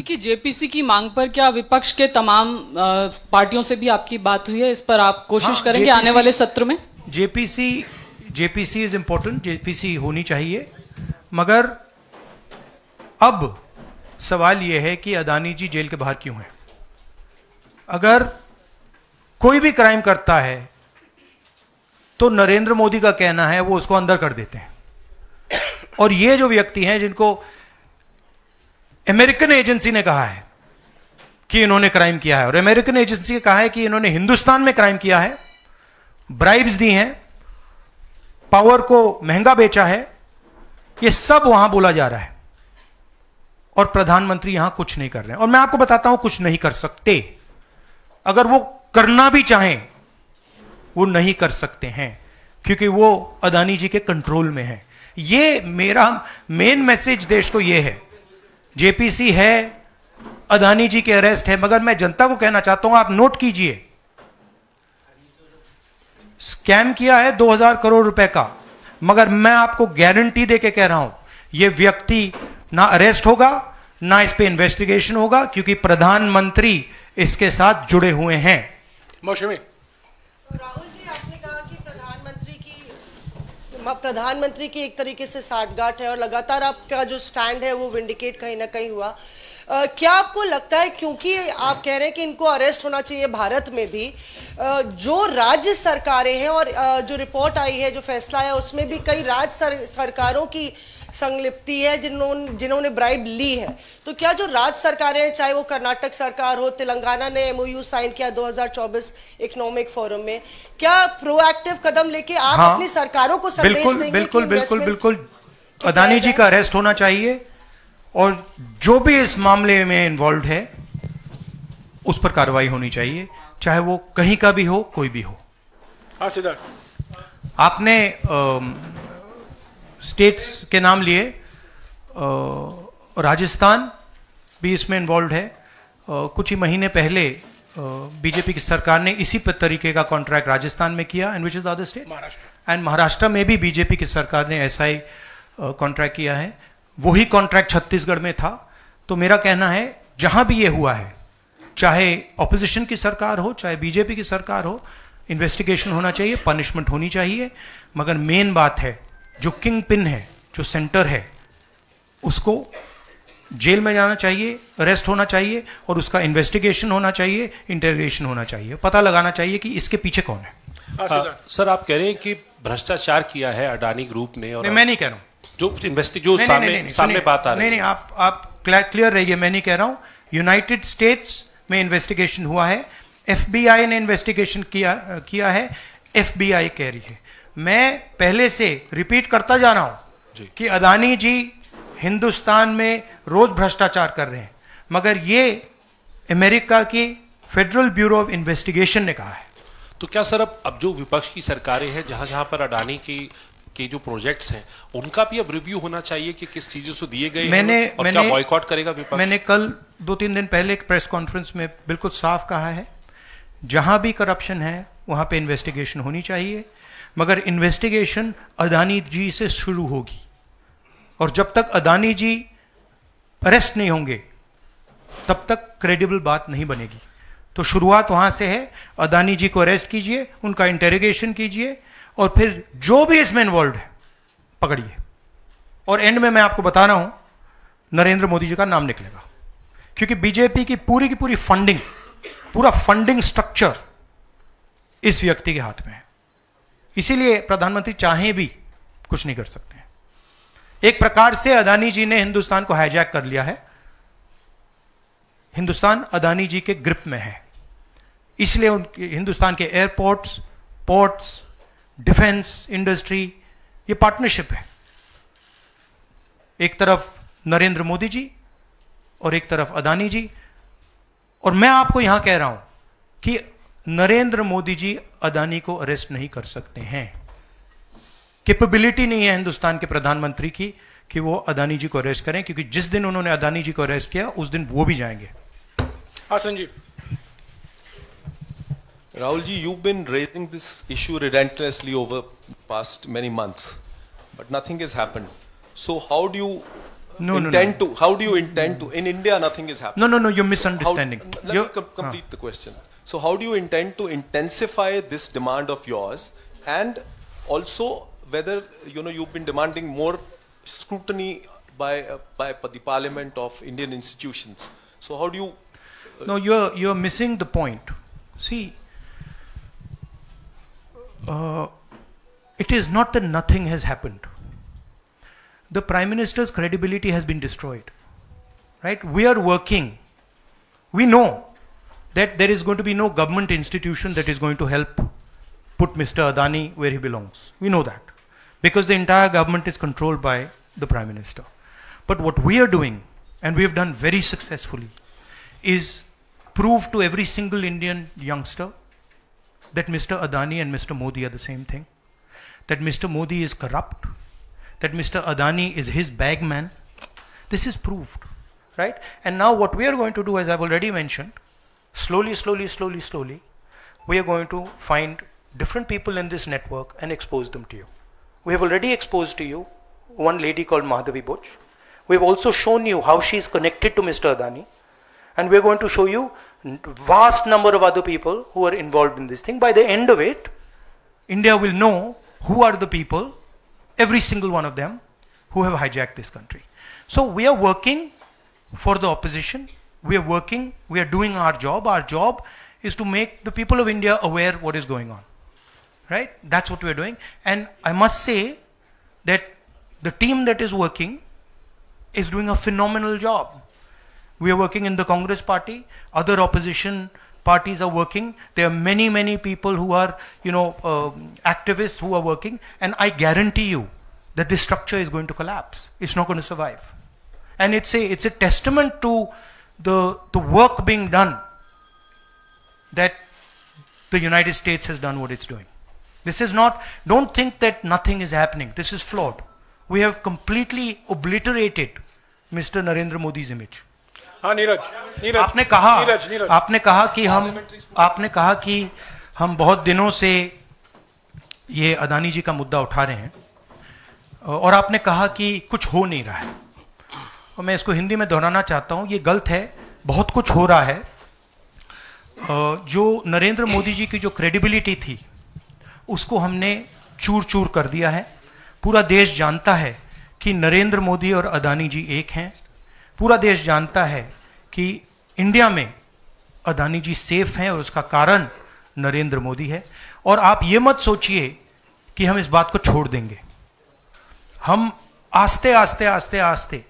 Party की JPC की मांग पर क्या विपक्ष के तमाम पार्टियों से भी आपकी बात हुई है इस पर आप कोशिश हाँ, करेंगे आने वाले सत्र में JPC JPC is important JPC होनी चाहिए मगर अब सवाल यह है कि अदानी जी जेल के बाहर क्यों हैं अगर कोई भी क्राइम करता है तो नरेंद्र मोदी का कहना है वो उसको अंदर कर देते हैं और ये जो व्यक्ति हैं जिनको अमेरिकन एजेंसी ने कहा है कि इन्होंने क्राइम किया है और अमेरिकन एजेंसी ने कहा है कि इन्होंने हिंदुस्तान में क्राइम किया है ब्राइब्स दी हैं पावर को महंगा बेचा है ये सब वहां बोला जा रहा है और प्रधानमंत्री यहां कुछ नहीं कर रहे हैं और मैं आपको बताता हूं कुछ नहीं कर सकते अगर वो करना भी चाहें वो नहीं कर सकते हैं क्योंकि वो अदानी जी के कंट्रोल में है ये मेरा मेन मैसेज देश को ये है जेपीसी है अदानी जी के अरेस्ट है मगर मैं जनता को कहना चाहता हूं आप नोट कीजिए स्कैम किया है 2000 करोड़ रुपए का मगर मैं आपको गारंटी दे के कह रहा हूं यह व्यक्ति ना अरेस्ट होगा ना इस पे इन्वेस्टिगेशन होगा क्योंकि प्रधानमंत्री इसके साथ जुड़े हुए हैं मौसमी हाँ, प्रधानमंत्री की एक तरीके से साठगांठ है और लगातार आपका जो स्टैंड है वो विंडिकेट कहीं ना कहीं हुआ Uh, क्या आपको लगता है क्योंकि आप कह रहे हैं कि इनको अरेस्ट होना चाहिए भारत में भी uh, जो राज्य सरकारें हैं और uh, जो रिपोर्ट आई है जो फैसला है उसमें भी कई राज्य सर, सरकारों की संलिप्ति है जिन्होंने जिन्होंने ब्राइब ली है तो क्या जो राज्य सरकारें हैं चाहे वो कर्नाटक सरकार हो तेलंगाना ने एमओयू साइन किया 2024 इकोनॉमिक फोरम में क्या प्रोएक्टिव कदम लेके आप हाँ, अपनी सरकारों को संदेश बिल्कुल देंगे बिल्कुल बिल्कुल बिल्कुल अदानी जी का अरेस्ट होना चाहिए और जो भी इस मामले में इन्वॉल्व है उस पर कार्रवाई होनी चाहिए चाहे वो कहीं का भी हो कोई भी हो हाँ सिद्धार्थ आपने स्टेट्स के नाम लिए राजस्थान भी इसमें इन्वॉल्व है कुछ ही महीने पहले बीजेपी की सरकार ने इसी तरीके का कॉन्ट्रैक्ट राजस्थान में किया and which is other state and Maharashtra में भी बीजेपी की सरकार ने ऐसा ही कॉन्ट्रैक्ट किया है वही कॉन्ट्रैक्ट छत्तीसगढ़ में था तो मेरा कहना है जहां भी ये हुआ है चाहे ऑपोजिशन की सरकार हो चाहे बीजेपी की सरकार हो इन्वेस्टिगेशन होना चाहिए पनिशमेंट होनी चाहिए मगर मेन बात है जो किंग पिन है जो सेंटर है उसको जेल में जाना चाहिए अरेस्ट होना चाहिए और उसका इन्वेस्टिगेशन होना चाहिए इंटेरोगेशन होना चाहिए पता लगाना चाहिए कि इसके पीछे कौन है आ, हाँ, हाँ, सर आप कह रहे हैं कि भ्रष्टाचार किया है अडानी ग्रुप ने और नहीं, मैं नहीं कह रहा हूं जो इन्वेस्टिग जो नहीं, सामने नहीं, नहीं, सामने बात आ रही है नहीं आप आप क्लियर रहिए मैं नहीं कह रहा हूं यूनाइटेड स्टेट्स में इन्वेस्टिगेशन हुआ है एफबीआई ने इन्वेस्टिगेशन किया किया है एफबीआई कह रही है मैं पहले से रिपीट करता जा रहा हूं कि अदानी जी हिंदुस्तान में रोज भ्रष्टाचार कर रहे हैं मगर ये अमेरिका की फेडरल ब्यूरो ऑफ इन्वेस्टिगेशन ने कहा है तो क्या सर अब अब जो विपक्ष की सरकारें हैं जहां जहां पर अडानी की के जो प्रोजेक्ट्स हैं उनका भी अब रिव्यू होना चाहिए कि किस चीजों से दिए गए मैंने और मैंने बॉयकॉट करेगा विपक्ष मैंने कल दो तीन दिन पहले एक प्रेस कॉन्फ्रेंस में बिल्कुल साफ कहा है जहां भी करप्शन है वहां पे इन्वेस्टिगेशन होनी चाहिए मगर इन्वेस्टिगेशन अदानी जी से शुरू होगी और जब तक अदानी जी अरेस्ट नहीं होंगे तब तक क्रेडिबल बात नहीं बनेगी तो शुरुआत वहां से है अदानी जी को अरेस्ट कीजिए उनका इंटेरोगेशन कीजिए और फिर जो भी इसमें इन्वॉल्व है पकड़िए और एंड में मैं आपको बता रहा हूं नरेंद्र मोदी जी का नाम निकलेगा क्योंकि बीजेपी की पूरी की पूरी फंडिंग पूरा फंडिंग स्ट्रक्चर इस व्यक्ति के हाथ में है इसीलिए प्रधानमंत्री चाहे भी कुछ नहीं कर सकते एक प्रकार से अदानी जी ने हिंदुस्तान को हाईजैक कर लिया है हिंदुस्तान अदानी जी के ग्रिप में है इसलिए उनके हिंदुस्तान के एयरपोर्ट्स पोर्ट्स डिफेंस इंडस्ट्री ये पार्टनरशिप है एक तरफ नरेंद्र मोदी जी और एक तरफ अदानी जी और मैं आपको यहां कह रहा हूं कि नरेंद्र मोदी जी अदानी को अरेस्ट नहीं कर सकते हैं कैपेबिलिटी नहीं है हिंदुस्तान के प्रधानमंत्री की कि वो अदानी जी को अरेस्ट करें क्योंकि जिस दिन उन्होंने अदानी जी को अरेस्ट किया उस दिन वो भी जाएंगे हाँ Sanjeev Rahul ji you been raising this issue recently over past many months but nothing is happen so how do you No, intend no, no. to how do you intend no. to in India nothing is happening. No, no, no. You're misunderstanding. How, complete huh. हाँ। the question. So how do you intend to intensify this demand of yours? And also whether you know you've been demanding more scrutiny by uh, by the parliament of Indian institutions. So how do you? Uh, no, you're you're missing the point. See, uh, it is not that nothing has happened. The prime minister's credibility has been destroyed. Right? We are working. We know that there is going to be no government institution that is going to help put Mr. Adani where he belongs. We know that. Because the entire government is controlled by the Prime Minister. But what we are doing, and we have done very successfully, is prove to every single Indian youngster that Mr. Adani and Mr. Modi are the same thing, that Mr. Modi is corrupt, that Mr. Adani is his bagman. This is proved, right? And now what we are going to do, as I've already mentioned, slowly, slowly, slowly, slowly, we are going to find different people in this network and expose them to you. We have already exposed to you one lady called Madhavi Boch. We've also shown you how she is connected to Mr. Adani. And we're going to show you vast number of other people who are involved in this thing. By the end of it, India will know who are the people, every single one of them, who have hijacked this country. So we are working for the opposition we are working, we are doing our job. Our job is to make the people of India aware what is going on. Right? That's what we are doing. And I must say that the team that is working is doing a phenomenal job. We are working in the Congress party, other opposition parties are working. There are many, many people who are, you know, uh, activists who are working. And I guarantee you that this structure is going to collapse. It's not going to survive. And it's a, it's a testament to the, the work being done that the United States has done what it's doing. This is not, don't think that nothing is happening. This is flawed. We have completely obliterated Mr. Narendra Modi's image. हाँ नीरज नीरज आपने कहा नीरज, नीरज, आपने कहा कि हम आपने कहा कि हम बहुत दिनों से ये अदानी जी का मुद्दा उठा रहे हैं और आपने कहा कि कुछ हो नहीं रहा है और मैं इसको हिंदी में दोहराना चाहता हूँ ये गलत है बहुत कुछ हो रहा है जो नरेंद्र मोदी जी की जो क्रेडिबिलिटी थी उसको हमने चूर चूर कर दिया है पूरा देश जानता है कि नरेंद्र मोदी और अदानी जी एक हैं पूरा देश जानता है कि इंडिया में अदानी जी सेफ हैं और उसका कारण नरेंद्र मोदी है और आप ये मत सोचिए कि हम इस बात को छोड़ देंगे हम आस्ते आस्ते आस्ते आस्ते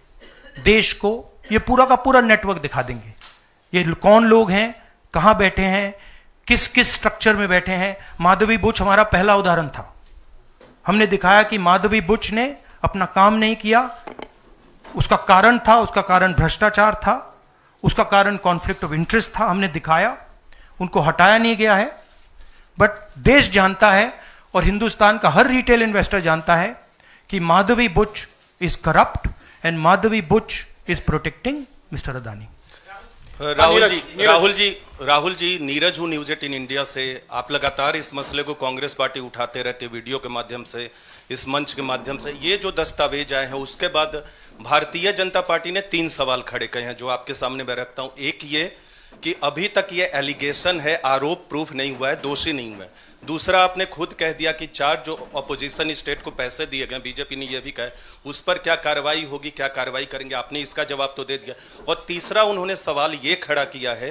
देश को ये पूरा का पूरा नेटवर्क दिखा देंगे ये कौन लोग हैं कहां बैठे हैं किस किस स्ट्रक्चर में बैठे हैं माधवी बुच हमारा पहला उदाहरण था हमने दिखाया कि माधवी बुच ने अपना काम नहीं किया उसका कारण था उसका कारण भ्रष्टाचार था उसका कारण कॉन्फ्लिक्ट ऑफ इंटरेस्ट था हमने दिखाया उनको हटाया नहीं गया है बट देश जानता है और हिंदुस्तान का हर रिटेल इन्वेस्टर जानता है कि Madhavi Buch is corrupt and Madhavi Butch is protecting Mr. Adani. Rahul ji Rahul ji Rahul ji Neeraj हूँ न्यूज एट इन इंडिया से आप लगातार इस मसले को कांग्रेस पार्टी उठाते रहते वीडियो के माध्यम से इस मंच के माध्यम से ये जो दस्तावेज आए हैं उसके बाद भारतीय जनता पार्टी ने तीन सवाल खड़े किए हैं जो आपके सामने मैं रखता हूँ एक ये कि अभी तक ये एलिगेशन है आरोप प्रूफ नहीं हुआ है दोषी नहीं हुआ है दूसरा आपने खुद कह दिया कि चार जो अपोजिशन स्टेट को पैसे दिए गए बीजेपी ने यह भी कहा उस पर क्या कार्रवाई होगी क्या कार्रवाई करेंगे आपने इसका जवाब तो दे दिया और तीसरा उन्होंने सवाल ये खड़ा किया है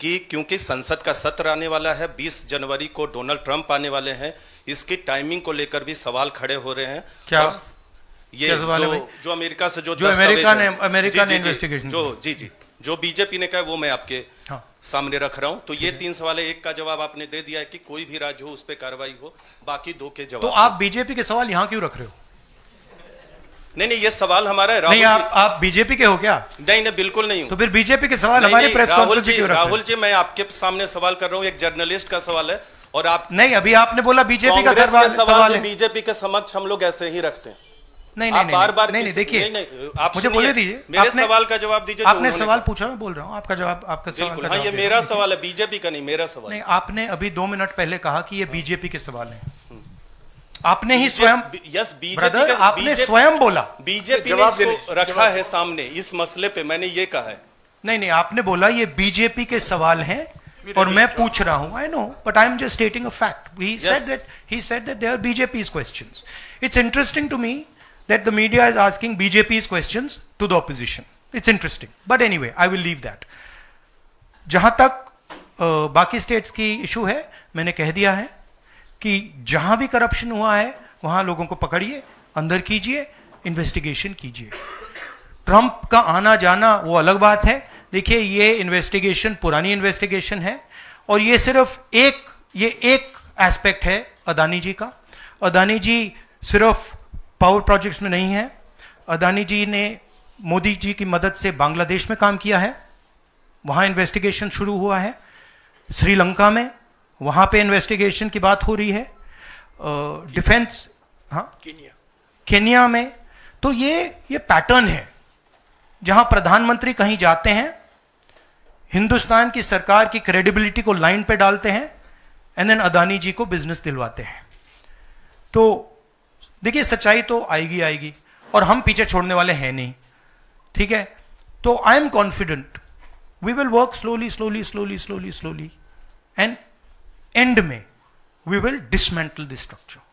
कि क्योंकि संसद का सत्र आने वाला है 20 जनवरी को डोनाल्ड ट्रंप आने वाले हैं इसकी टाइमिंग को लेकर भी सवाल खड़े हो रहे हैं क्या ये क्या जो, जो अमेरिका से जो, जो अमेरिका ने अमेरिका जी, ने जो जी जी जो बीजेपी ने कहा वो मैं आपके हाँ। सामने रख रहा हूं तो ये तीन सवाल है एक का जवाब आपने दे दिया है कि कोई भी राज्य हो उस पर कार्रवाई हो बाकी दो के जवाब तो आप बीजेपी के सवाल यहाँ क्यों रख रहे हो नहीं नहीं ये सवाल हमारा है नहीं आप आप बीजेपी के हो क्या नहीं नहीं बिल्कुल नहीं हूँ तो फिर बीजेपी के सवाल हमारे प्रेस राहुल जी राहुल जी मैं आपके सामने सवाल कर रहा हूँ एक जर्नलिस्ट का सवाल है और आप नहीं अभी आपने बोला बीजेपी का सवाल बीजेपी के समक्ष हम लोग ऐसे ही रखते हैं नहीं नहीं बार बार नहीं देखिए आप मुझे बोले दीजिए मेरे सवाल का जवाब दीजिए तो आपने सवाल पूछा मैं बोल रहा हूँ आपका जवाब आपका सवाल हाँ, ये मेरा सवाल है बीजेपी का नहीं मेरा सवाल नहीं आपने अभी दो मिनट पहले कहा कि ये बीजेपी के सवाल है हम्म। आपने ही स्वयं यस बीजेपी आपने स्वयं बोला बीजेपी ने रखा है सामने इस मसले पे मैंने ये कहा है नहीं नहीं आपने बोला ये बीजेपी के सवाल हैं और मैं पूछ रहा हूं I know but I am just stating a fact he said that he said that their BJP questions it's interesting to me that the media is asking BJP's questions to the opposition. It's interesting. But anyway, I will leave that. जहां तक बाकी states की issue है मैंने कह दिया है कि जहां भी करप्शन हुआ है वहां लोगों को पकड़िए अंदर कीजिए इन्वेस्टिगेशन कीजिए ट्रंप का आना जाना वो अलग बात है देखिए ये इन्वेस्टिगेशन पुरानी इन्वेस्टिगेशन है और ये सिर्फ एक ये एक एस्पेक्ट है अदानी जी का अदानी जी सिर्फ पावर प्रोजेक्ट्स में नहीं है अदानी जी ने मोदी जी की मदद से बांग्लादेश में काम किया है वहाँ इन्वेस्टिगेशन शुरू हुआ है श्रीलंका में वहाँ पे इन्वेस्टिगेशन की बात हो रही है डिफेंस हाँ केनिया केनिया में तो ये ये पैटर्न है जहाँ प्रधानमंत्री कहीं जाते हैं हिंदुस्तान की सरकार की क्रेडिबिलिटी को लाइन पे डालते हैं एंड देन अदानी जी को बिजनेस दिलवाते हैं तो देखिए सच्चाई तो आएगी आएगी और हम पीछे छोड़ने वाले हैं नहीं ठीक है तो I am confident we will work slowly slowly slowly slowly slowly and end में we will dismantle this structure